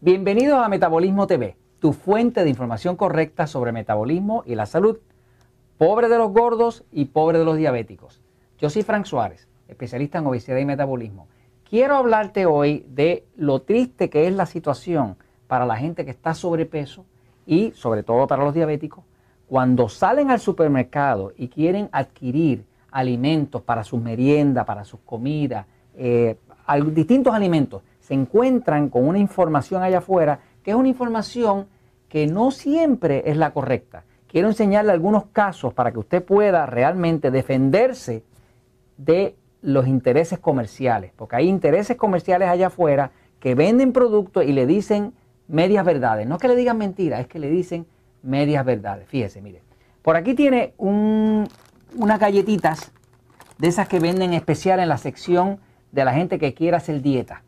Bienvenidos a Metabolismo TV, tu fuente de información correcta sobre metabolismo y la salud. Pobre de los gordos y pobre de los diabéticos. Yo soy Frank Suárez, especialista en obesidad y metabolismo. Quiero hablarte hoy de lo triste que es la situación para la gente que está sobrepeso y sobre todo para los diabéticos cuando salen al supermercado y quieren adquirir alimentos para sus meriendas, para sus comidas, eh, distintos alimentos se encuentran con una información allá afuera que es una información que no siempre es la correcta. Quiero enseñarle algunos casos para que usted pueda realmente defenderse de los intereses comerciales, porque hay intereses comerciales allá afuera que venden productos y le dicen medias verdades. No que le digan mentiras, es que le dicen medias verdades. Fíjese, mire. Por aquí tiene unas galletitas de esas que venden especial en la sección de la gente que quiere hacer dieta.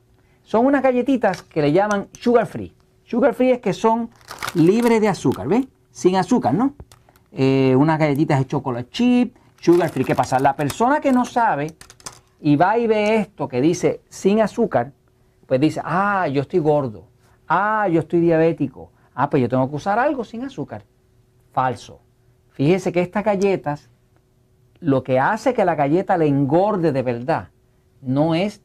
Son unas galletitas que le llaman sugar free. Sugar free es que son libres de azúcar, ¿ves? Sin azúcar, ¿no? Eh, unas galletitas de chocolate chip, sugar free. ¿Qué pasa? La persona que no sabe y va y ve esto que dice sin azúcar, pues dice, ah, yo estoy gordo, ah, yo estoy diabético, ah, pues yo tengo que usar algo sin azúcar. Falso. Fíjese que estas galletas, lo que hace que la galleta le engorde de verdad, no es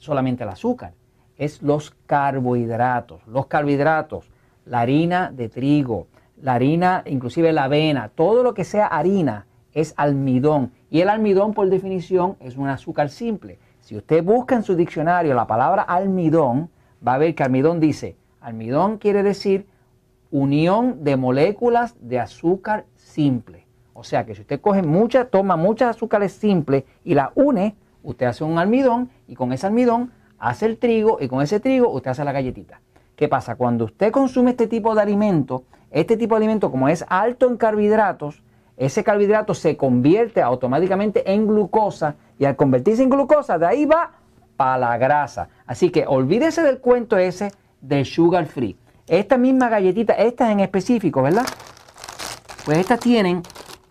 solamente el azúcar, es los carbohidratos. Los carbohidratos, la harina de trigo, la harina, inclusive la avena, todo lo que sea harina es almidón. Y el almidón, por definición, es un azúcar simple. Si usted busca en su diccionario la palabra almidón, va a ver que almidón dice, almidón quiere decir unión de moléculas de azúcar simple. O sea que si usted coge mucha, toma muchas azúcares simples y las une, usted hace un almidón y con ese almidón hace el trigo y con ese trigo usted hace la galletita. ¿Qué pasa? Cuando usted consume este tipo de alimento, este tipo de alimento como es alto en carbohidratos, ese carbohidrato se convierte automáticamente en glucosa y al convertirse en glucosa de ahí va para la grasa. Así que olvídese del cuento ese de sugar free. Esta misma galletita, estas en específico, ¿verdad? Pues estas tienen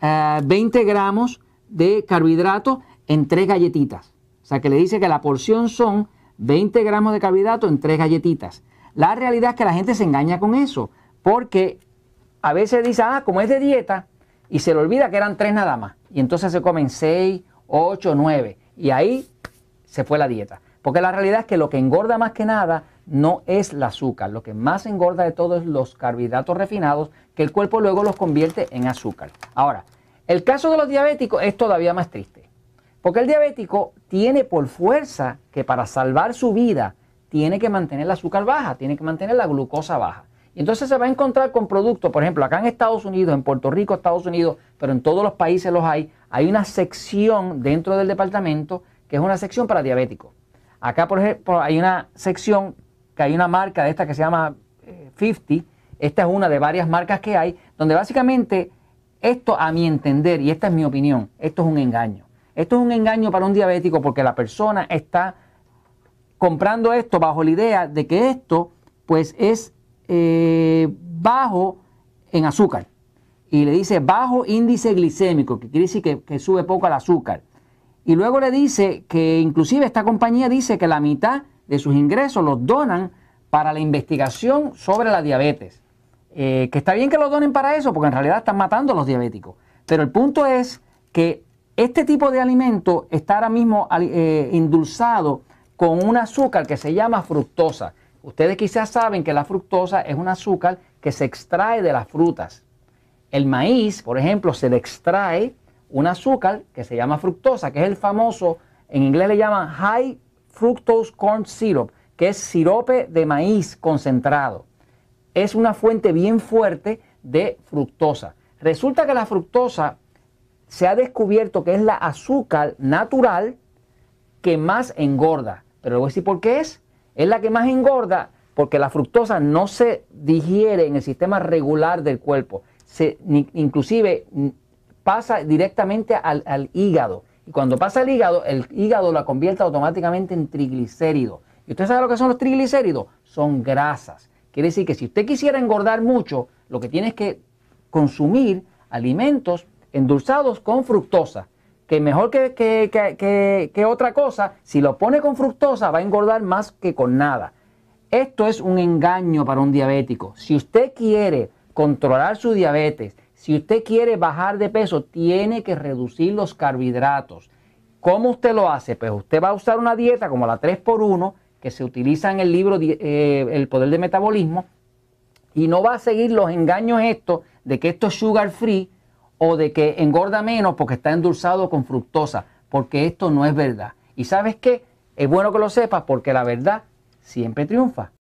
20 eh, gramos de carbohidratos en tres galletitas. O sea que le dice que la porción son 20 gramos de carbohidratos en tres galletitas. La realidad es que la gente se engaña con eso, porque a veces dice, ah, como es de dieta, y se le olvida que eran tres nada más. Y entonces se comen 6, 8, 9. Y ahí se fue la dieta. Porque la realidad es que lo que engorda más que nada no es el azúcar. Lo que más engorda de todo es los carbohidratos refinados que el cuerpo luego los convierte en azúcar. Ahora, el caso de los diabéticos es todavía más triste. Porque el diabético tiene por fuerza que para salvar su vida tiene que mantener el azúcar baja, tiene que mantener la glucosa baja. Y entonces se va a encontrar con productos, por ejemplo, acá en Estados Unidos, en Puerto Rico, Estados Unidos, pero en todos los países los hay, hay una sección dentro del departamento que es una sección para diabéticos. Acá, por ejemplo, hay una sección que hay una marca de esta que se llama 50, eh, esta es una de varias marcas que hay, donde básicamente esto a mi entender, y esta es mi opinión, esto es un engaño. Esto es un engaño para un diabético porque la persona está comprando esto bajo la idea de que esto pues es eh, bajo en azúcar. Y le dice bajo índice glicémico, que quiere decir que, sube poco el azúcar. Y luego le dice que inclusive esta compañía dice que la mitad de sus ingresos los donan para la investigación sobre la diabetes. Eh, que está bien que lo donen para eso, porque en realidad están matando a los diabéticos. Pero el punto es que este tipo de alimento está ahora mismo eh, endulzado con un azúcar que se llama fructosa. Ustedes quizás saben que la fructosa es un azúcar que se extrae de las frutas. El maíz, por ejemplo, se le extrae un azúcar que se llama fructosa, que es el famoso, en inglés le llaman high fructose corn syrup, que es sirope de maíz concentrado. Es una fuente bien fuerte de fructosa. Resulta que la fructosa se ha descubierto que es la azúcar natural que más engorda. Pero le voy a decir por qué es. Es la que más engorda porque la fructosa no se digiere en el sistema regular del cuerpo. Se, inclusive pasa directamente al, hígado. Y cuando pasa al hígado, el hígado la convierte automáticamente en triglicéridos. ¿Y usted sabe lo que son los triglicéridos? Son grasas. Quiere decir que si usted quisiera engordar mucho, lo que tiene que consumir alimentos endulzados con fructosa, que mejor que, otra cosa, si lo pone con fructosa va a engordar más que con nada. Esto es un engaño para un diabético. Si usted quiere controlar su diabetes, si usted quiere bajar de peso, tiene que reducir los carbohidratos. ¿Cómo usted lo hace? Pues usted va a usar una dieta como la 3x1, que se utiliza en el libro eh, El Poder de Metabolismo, y no va a seguir los engaños estos de que esto es sugar free, o de que engorda menos porque está endulzado con fructosa, porque esto no es verdad. ¿Y sabes qué? Es bueno que lo sepas porque la verdad siempre triunfa.